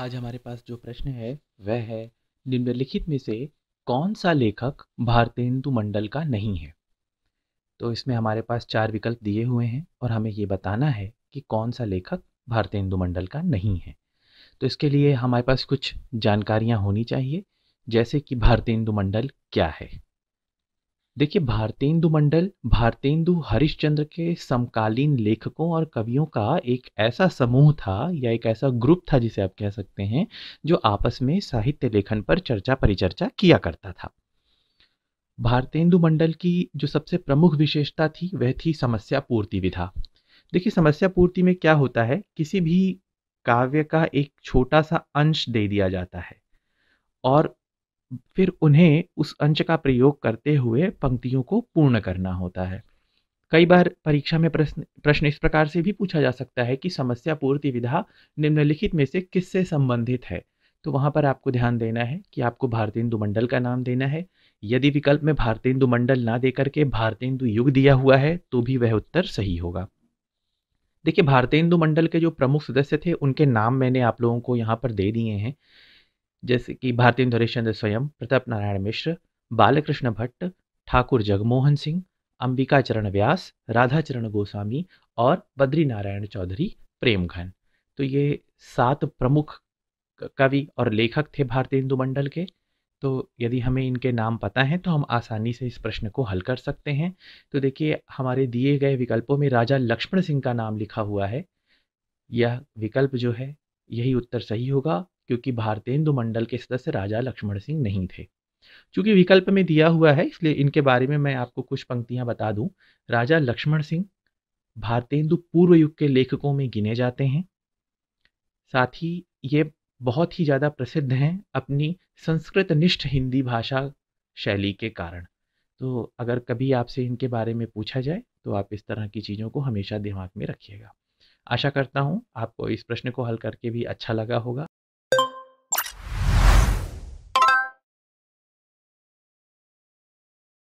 आज हमारे पास जो प्रश्न है वह है निम्नलिखित में से कौन सा लेखक भारतेंदु मंडल का नहीं है तो इसमें हमारे पास चार विकल्प दिए हुए हैं और हमें ये बताना है कि कौन सा लेखक भारतेंदु मंडल का नहीं है तो इसके लिए हमारे पास कुछ जानकारियाँ होनी चाहिए जैसे कि भारतेंदु मंडल क्या है देखिए भारतेंदु मंडल भारतेंदु हरिश्चंद्र के समकालीन लेखकों और कवियों का एक ऐसा समूह था या एक ऐसा ग्रुप था जिसे आप कह सकते हैं जो आपस में साहित्य लेखन पर चर्चा परिचर्चा किया करता था भारतेंदु मंडल की जो सबसे प्रमुख विशेषता थी वह थी समस्या पूर्ति विधा देखिए समस्या पूर्ति में क्या होता है किसी भी काव्य का एक छोटा सा अंश दे दिया जाता है और फिर उन्हें उस अंश का प्रयोग करते हुए पंक्तियों को पूर्ण करना होता है कई बार परीक्षा में प्रश्न प्रश्न इस प्रकार से भी पूछा जा सकता है कि समस्या पूर्ति विधा निम्नलिखित में से किससे संबंधित है तो वहाँ पर आपको ध्यान देना है कि आपको भारतेंदु मंडल का नाम देना है यदि विकल्प में भारतेंदु मंडल ना देकर के भारतेंदु युग दिया हुआ है तो भी वह उत्तर सही होगा देखिए भारतेंदु मंडल के जो प्रमुख सदस्य थे उनके नाम मैंने आप लोगों को यहाँ पर दे दिए हैं जैसे कि भारती इंदोरेश चंद्र स्वयं प्रताप नारायण मिश्र बालकृष्ण भट्ट ठाकुर जगमोहन सिंह अंबिका चरण व्यास राधा चरण गोस्वामी और बद्री नारायण चौधरी प्रेमघन तो ये सात प्रमुख कवि और लेखक थे भारतीय हिंदू मंडल के तो यदि हमें इनके नाम पता हैं तो हम आसानी से इस प्रश्न को हल कर सकते हैं तो देखिए हमारे दिए गए विकल्पों में राजा लक्ष्मण सिंह का नाम लिखा हुआ है यह विकल्प जो है यही उत्तर सही होगा क्योंकि भारतीय हिंदू मंडल के सदस्य राजा लक्ष्मण सिंह नहीं थे चूंकि विकल्प में दिया हुआ है इसलिए इनके बारे में मैं आपको कुछ पंक्तियां बता दूं राजा लक्ष्मण सिंह भारतीय हिंदू पूर्व युग के लेखकों में गिने जाते हैं साथ ही ये बहुत ही ज़्यादा प्रसिद्ध हैं अपनी संस्कृत निष्ठ हिंदी भाषा शैली के कारण तो अगर कभी आपसे इनके बारे में पूछा जाए तो आप इस तरह की चीज़ों को हमेशा दिमाग में रखिएगा आशा करता हूँ आपको इस प्रश्न को हल करके भी अच्छा लगा होगा